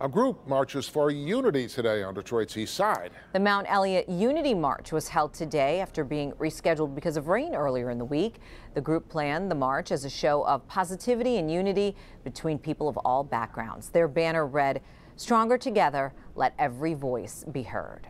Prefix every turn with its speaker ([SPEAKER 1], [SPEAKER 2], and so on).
[SPEAKER 1] A group marches for unity today on Detroit's east side. The Mount Elliott Unity March was held today after being rescheduled because of rain earlier in the week. The group planned the march as a show of positivity and unity between people of all backgrounds. Their banner read, Stronger Together, Let Every Voice Be Heard.